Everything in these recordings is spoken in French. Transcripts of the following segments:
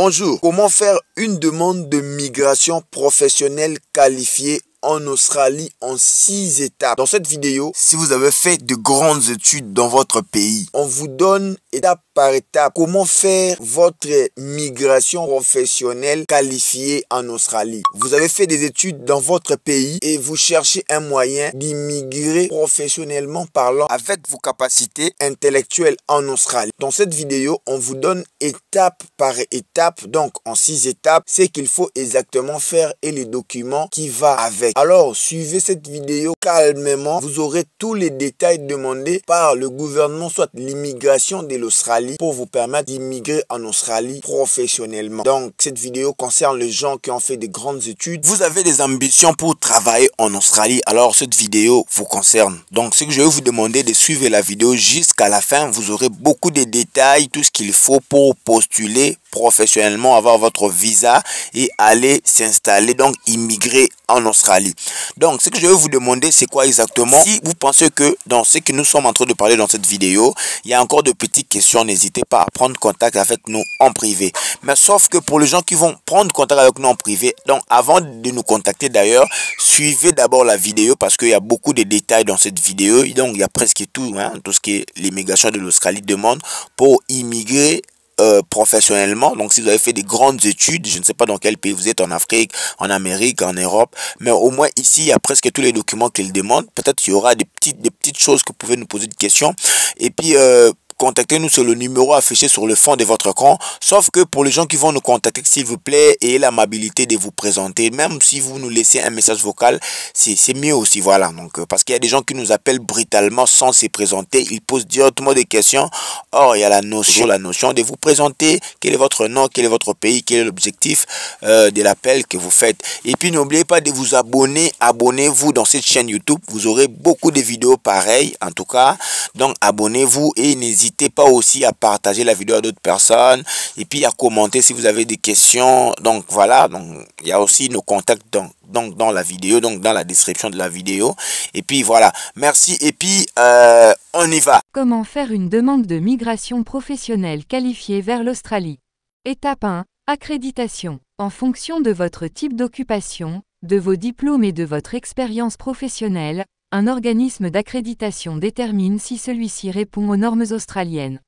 Bonjour, comment faire une demande de migration professionnelle qualifiée en Australie en six étapes. Dans cette vidéo, si vous avez fait de grandes études dans votre pays, on vous donne étape par étape comment faire votre migration professionnelle qualifiée en Australie. Vous avez fait des études dans votre pays et vous cherchez un moyen d'immigrer professionnellement parlant avec vos capacités intellectuelles en Australie. Dans cette vidéo, on vous donne étape par étape, donc en six étapes, ce qu'il faut exactement faire et les documents qui va avec. Alors suivez cette vidéo calmement, vous aurez tous les détails demandés par le gouvernement, soit l'immigration de l'Australie, pour vous permettre d'immigrer en Australie professionnellement. Donc cette vidéo concerne les gens qui ont fait de grandes études. Vous avez des ambitions pour travailler en Australie, alors cette vidéo vous concerne. Donc ce que je vais vous demander de suivre la vidéo jusqu'à la fin, vous aurez beaucoup de détails, tout ce qu'il faut pour postuler professionnellement, avoir votre visa et aller s'installer, donc immigrer en Australie. Donc, ce que je vais vous demander, c'est quoi exactement Si vous pensez que dans ce que nous sommes en train de parler dans cette vidéo, il y a encore de petites questions, n'hésitez pas à prendre contact avec nous en privé. Mais sauf que pour les gens qui vont prendre contact avec nous en privé, donc avant de nous contacter d'ailleurs, suivez d'abord la vidéo parce qu'il y a beaucoup de détails dans cette vidéo. Donc, il y a presque tout, hein, tout ce que l'immigration de l'Australie demande pour immigrer euh, professionnellement, donc si vous avez fait des grandes études, je ne sais pas dans quel pays vous êtes, en Afrique, en Amérique, en Europe, mais au moins ici, il y a presque tous les documents qu'ils demandent. Peut-être qu'il y aura des petites, des petites choses que vous pouvez nous poser des questions. Et puis, euh, contactez-nous sur le numéro affiché sur le fond de votre écran. Sauf que pour les gens qui vont nous contacter, s'il vous plaît, ayez l'amabilité de vous présenter. Même si vous nous laissez un message vocal, c'est mieux aussi. Voilà. Donc, euh, parce qu'il y a des gens qui nous appellent brutalement sans se présenter. Ils posent directement des questions. Or, il y a la notion, la notion de vous présenter. Quel est votre nom? Quel est votre pays? Quel est l'objectif euh, de l'appel que vous faites? Et puis, n'oubliez pas de vous abonner. Abonnez-vous dans cette chaîne YouTube. Vous aurez beaucoup de vidéos pareilles, en tout cas. Donc, abonnez-vous et n'hésitez N'hésitez pas aussi à partager la vidéo à d'autres personnes et puis à commenter si vous avez des questions. Donc voilà, donc il y a aussi nos contacts dans, dans la vidéo, donc dans la description de la vidéo. Et puis voilà, merci et puis euh, on y va. Comment faire une demande de migration professionnelle qualifiée vers l'Australie Étape 1. Accréditation. En fonction de votre type d'occupation, de vos diplômes et de votre expérience professionnelle, un organisme d'accréditation détermine si celui-ci répond aux normes australiennes.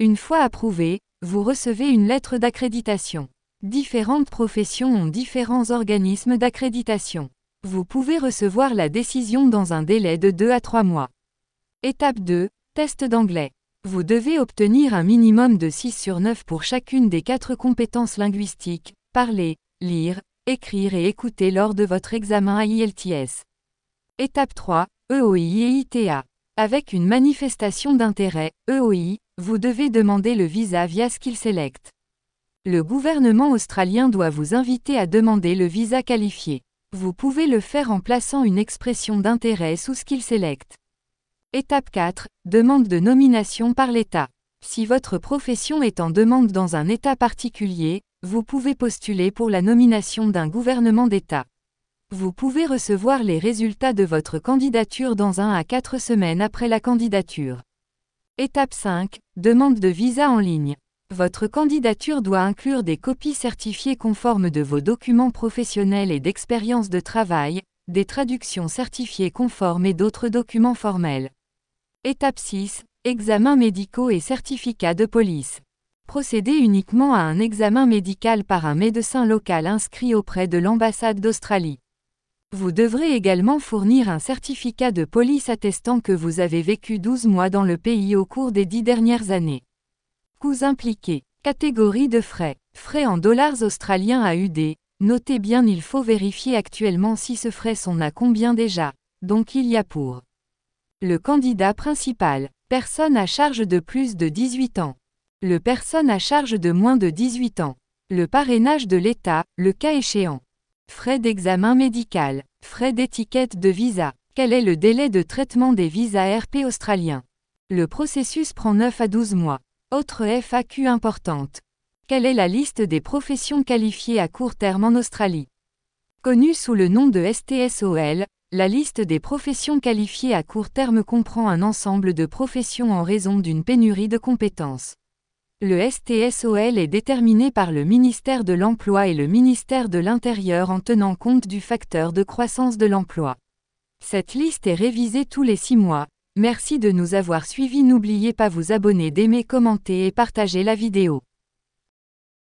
Une fois approuvé, vous recevez une lettre d'accréditation. Différentes professions ont différents organismes d'accréditation. Vous pouvez recevoir la décision dans un délai de 2 à 3 mois. Étape 2. Test d'anglais. Vous devez obtenir un minimum de 6 sur 9 pour chacune des quatre compétences linguistiques, parler, lire, écrire et écouter lors de votre examen à IELTS. Étape 3, EOI et ITA. Avec une manifestation d'intérêt, EOI, vous devez demander le visa via Select. Le gouvernement australien doit vous inviter à demander le visa qualifié. Vous pouvez le faire en plaçant une expression d'intérêt sous Select. Étape 4, demande de nomination par l'État. Si votre profession est en demande dans un État particulier, vous pouvez postuler pour la nomination d'un gouvernement d'État. Vous pouvez recevoir les résultats de votre candidature dans un à quatre semaines après la candidature. Étape 5. Demande de visa en ligne. Votre candidature doit inclure des copies certifiées conformes de vos documents professionnels et d'expérience de travail, des traductions certifiées conformes et d'autres documents formels. Étape 6. Examens médicaux et certificats de police. Procédez uniquement à un examen médical par un médecin local inscrit auprès de l'ambassade d'Australie. Vous devrez également fournir un certificat de police attestant que vous avez vécu 12 mois dans le pays au cours des 10 dernières années. Coûts impliqués. Catégorie de frais. Frais en dollars australiens à UD. Notez bien il faut vérifier actuellement si ce frais sont a combien déjà. Donc il y a pour. Le candidat principal. Personne à charge de plus de 18 ans. Le personne à charge de moins de 18 ans. Le parrainage de l'État, le cas échéant. Frais d'examen médical. Frais d'étiquette de visa. Quel est le délai de traitement des visas RP australiens Le processus prend 9 à 12 mois. Autre FAQ importante. Quelle est la liste des professions qualifiées à court terme en Australie Connue sous le nom de STSOL, la liste des professions qualifiées à court terme comprend un ensemble de professions en raison d'une pénurie de compétences. Le STSOL est déterminé par le ministère de l'Emploi et le ministère de l'Intérieur en tenant compte du facteur de croissance de l'emploi. Cette liste est révisée tous les six mois. Merci de nous avoir suivis. N'oubliez pas vous abonner, d'aimer, commenter et partager la vidéo.